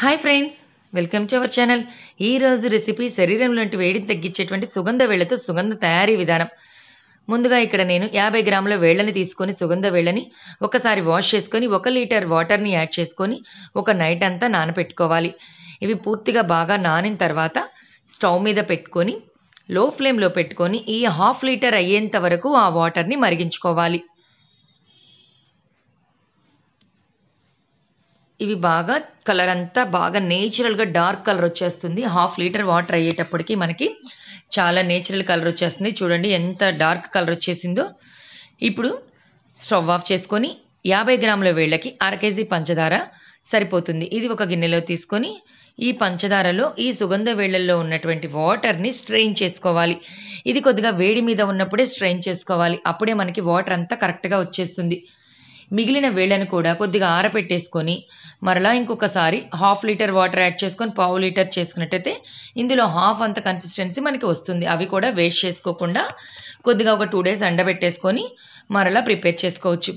hi friends welcome to our channel ఈరోజు recipe శరీరంలోంటి వేడిని తగ్గించేటువంటి సుగంధ వేళ్లతో సుగంధ తయారీ విధానం ముందుగా ఇక్కడ నేను యాభై గ్రాముల వేళ్ళని తీసుకొని సుగంధ వేళ్ళని ఒకసారి వాష్ చేసుకొని ఒక లీటర్ వాటర్ని యాడ్ చేసుకొని ఒక నైట్ అంతా నానపెట్టుకోవాలి ఇవి పూర్తిగా బాగా నానిన తర్వాత స్టవ్ మీద పెట్టుకొని లో ఫ్లేమ్లో పెట్టుకొని ఈ హాఫ్ లీటర్ అయ్యేంత వరకు ఆ వాటర్ని మరిగించుకోవాలి ఇవి బాగా కలర్ అంతా బాగా నేచురల్గా డార్క్ కలర్ వచ్చేస్తుంది హాఫ్ లీటర్ వాటర్ అయ్యేటప్పటికి మనకి చాలా నేచురల్ కలర్ వచ్చేస్తుంది చూడండి ఎంత డార్క్ కలర్ వచ్చేసిందో ఇప్పుడు స్టవ్ ఆఫ్ చేసుకొని యాభై గ్రాముల వేళ్ళకి అర కేజీ పంచదార సరిపోతుంది ఇది ఒక గిన్నెలో తీసుకొని ఈ పంచదారలో ఈ సుగంధ వేళ్ళల్లో ఉన్నటువంటి వాటర్ని స్ట్రెయిన్ చేసుకోవాలి ఇది కొద్దిగా వేడి మీద ఉన్నప్పుడే స్ట్రెయిన్ చేసుకోవాలి అప్పుడే మనకి వాటర్ అంతా కరెక్ట్గా వచ్చేస్తుంది మిగిలిన వేళ్ళను కూడా కొద్దిగా ఆరపెట్టేసుకొని మరలా ఇంకొకసారి హాఫ్ లీటర్ వాటర్ యాడ్ చేసుకొని పావు లీటర్ చేసుకున్నట్టయితే ఇందులో హాఫ్ అంత కన్సిస్టెన్సీ మనకి వస్తుంది అవి కూడా వేస్ట్ చేసుకోకుండా కొద్దిగా ఒక టూ డేస్ ఎండబెట్టేసుకొని మరలా ప్రిపేర్ చేసుకోవచ్చు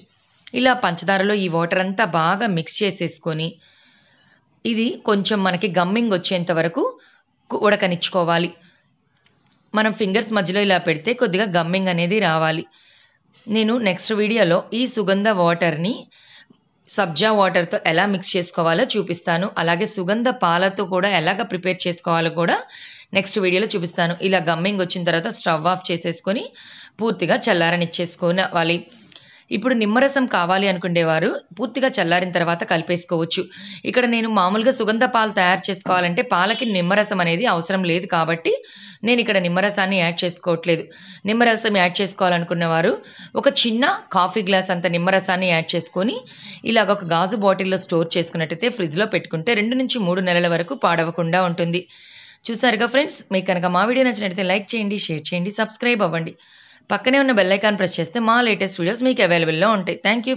ఇలా పంచదారలో ఈ వాటర్ అంతా బాగా మిక్స్ చేసేసుకొని ఇది కొంచెం మనకి గమ్మింగ్ వచ్చేంత వరకు ఉడకనిచ్చుకోవాలి మనం ఫింగర్స్ మధ్యలో ఇలా పెడితే కొద్దిగా గమ్మింగ్ అనేది రావాలి నేను నెక్స్ట్ వీడియోలో ఈ సుగంధ వాటర్ని సబ్జా వాటర్తో ఎలా మిక్స్ చేసుకోవాలో చూపిస్తాను అలాగే సుగంధ పాలతో కూడా ఎలాగ ప్రిపేర్ చేసుకోవాలో కూడా నెక్స్ట్ వీడియోలో చూపిస్తాను ఇలా గమ్మింగ్ వచ్చిన తర్వాత స్టవ్ ఆఫ్ చేసేసుకొని పూర్తిగా వాళ్ళ ఇప్పుడు నిమ్మరసం కావాలి అనుకునేవారు పూర్తిగా చల్లారిన తర్వాత కలిపేసుకోవచ్చు ఇక్కడ నేను మామూలుగా సుగంధ పాలు తయారు చేసుకోవాలంటే పాలకి నిమ్మరసం అనేది అవసరం లేదు కాబట్టి నేను ఇక్కడ నిమ్మరసాన్ని యాడ్ చేసుకోవట్లేదు నిమ్మరసం యాడ్ చేసుకోవాలనుకున్న వారు ఒక చిన్న కాఫీ గ్లాస్ అంత నిమ్మరసాన్ని యాడ్ చేసుకొని ఇలాగ ఒక గాజు బాటిల్లో స్టోర్ చేసుకున్నట్టయితే ఫ్రిడ్జ్లో పెట్టుకుంటే రెండు నుంచి మూడు నెలల వరకు పాడవకుండా ఉంటుంది చూసారుగా ఫ్రెండ్స్ మీకు కనుక మా వీడియో నచ్చినట్టయితే లైక్ చేయండి షేర్ చేయండి సబ్స్క్రైబ్ అవ్వండి పక్కనే ఉన్న బెల్లైకాన్ ప్రెస్ చేస్తే మా లేటెస్ట్ వీడియోస్ మీకు అవైలబుల్లో ఉంటాయి థ్యాంక్ యూ